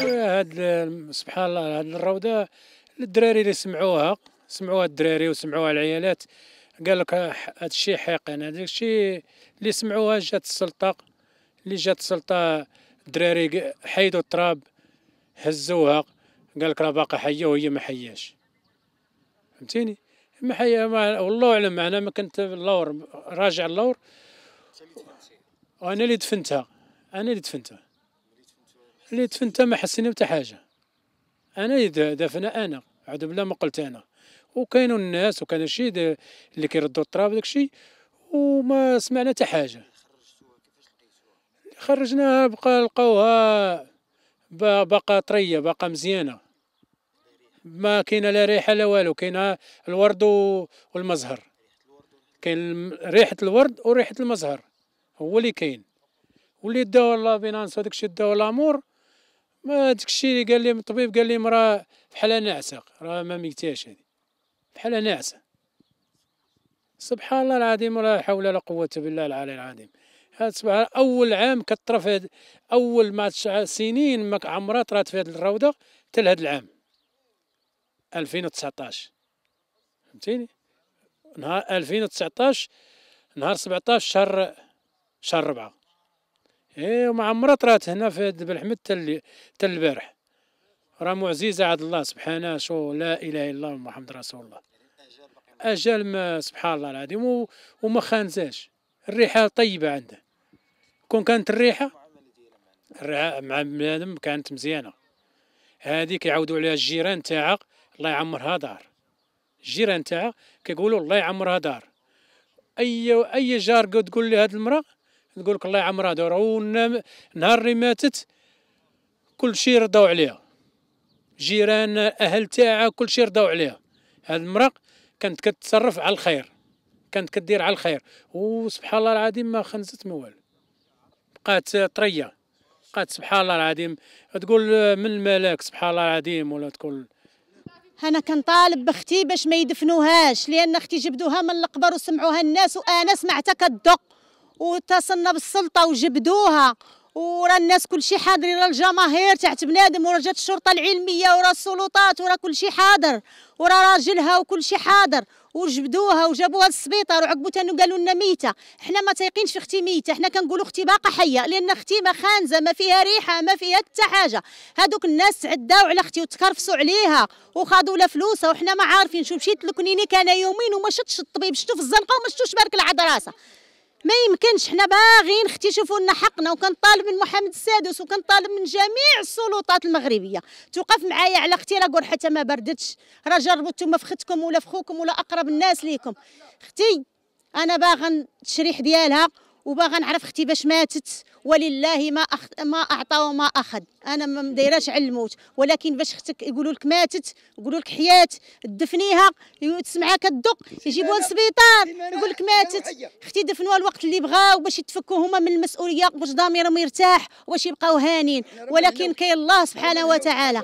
هاد سبحان الله هاد الروضه الدراري اللي سمعوها سمعوها الدراري وسمعوها العيالات قال لك هاد الشيء حقن هذا الشيء اللي سمعوها جات السلطه اللي جات السلطه الدراري حيدوا التراب هزوها قال لك راه باقا حيه وهي ما حياش فهمتيني ما حيه والله اعلم انا ما كنت في اللور راجع اللور وانا اللي دفنتها انا اللي دفنتها اللي دفنتها ما حسيني حتى حاجه انا اللي دفنها انا عاد بلا ما قلت انا وكانوا الناس وكان شي اللي كيردوا التراب داك الشيء وما سمعنا حتى حاجه خرجناها بقى لقاوها باقا طريه باقا مزيانه ما كاينه لا ريحه لا والو كاينه الورد والمزهر كاين ريحه الورد وريحه المزهر هو اللي كاين واللي داو لا بينانس وداك الشيء داو لامور ما داك الشيء اللي قال لي الطبيب قال لي راه بحال ناعسه راه ما ميتاش هذه بحال ناعسه سبحان الله العظيم ولا حول ولا قوه بالله العلي العظيم هاد سبحان اول عام كطرف هاد اول ما سنين ما عمرها طرات في هاد الروضه حتى لهاد العام 2019 فهمتيني نهار 2019 نهار 17 شهر شهر ربعة ايه وما عمرها طرات هنا في دبل حمد تل تال البارح راه معززة عاد الله سبحانه شو لا إله إلا الله محمد رسول الله أجل ما سبحان الله العظيم وما خانزاش الريحة طيبة عنده كون كانت الريحة الريحة مع بنادم كانت مزيانة هذه كيعاودوا عليها الجيران تاعها الله يعمرها دار الجيران تاعها كيقولوا الله يعمرها دار اي اي جار تقول لي هاد المراه نقول لك الله يعمرها دورها ونهار اللي ماتت كل شيء رضاو عليها جيران اهل تاعها كل شيء رضاو عليها هاد المرأة كانت كتصرف على الخير كانت كدير على الخير وسبحان الله العظيم ما خنزت ما والو بقات طريه بقات سبحان الله العظيم تقول من الملاك سبحان الله العظيم ولا تقول انا كنطالب باختي باش ما يدفنوهاش لان اختي جبدوها من القبر وسمعوها الناس وانا سمعتها كدق واتصلنا بالسلطه وجبدوها ورا الناس كل شيء حاضرين راه الجماهير تحت بنادم ورا جات الشرطه العلميه ورا السلطات ورا كل شيء حاضر ورا راجلها وكل شيء حاضر وجبدوها وجابوها للسبيطار وعقبوا تانو قالوا لنا ميته حنا ما تايقينش اختي ميته حنا كنقولوا اختي باقا حيه لان اختي ما خانزه ما فيها ريحه ما فيها حتى حاجه هذوك الناس تعداو على اختي وتكرفسوا عليها وخاذوا لها فلوسها وحنا ما عارفين شو مشيت لكنيني انا يومين وما شتش الطبيب شتو في الزنقه وما شتوش بارك العض راسها ما يمكنش حنا باغيين اختي شوفوا لنا حقنا وكنطالب من محمد السادس وكنطالب من جميع السلطات المغربيه توقف معايا على اختي راه قول حتى ما بردتش راه جربوا انتم في ختكم ولا في خوكم ولا اقرب الناس ليكم اختي انا باغا التشريح ديالها وباغا نعرف اختي باش ماتت ولله ما أخ... ما اعطى وما اخذ انا ما مدايراش على الموت ولكن باش اختك يقولوا لك ماتت يقولوا لك حيات دفنيها تسمعها كدق يجيبوها للسبيطار يقول لك ماتت اختي دفنوها الوقت اللي بغاو باش يتفكوا هما من المسؤوليه باش ضميرهم يرتاح وباش يبقاو هانين ولكن كاين الله سبحانه وتعالى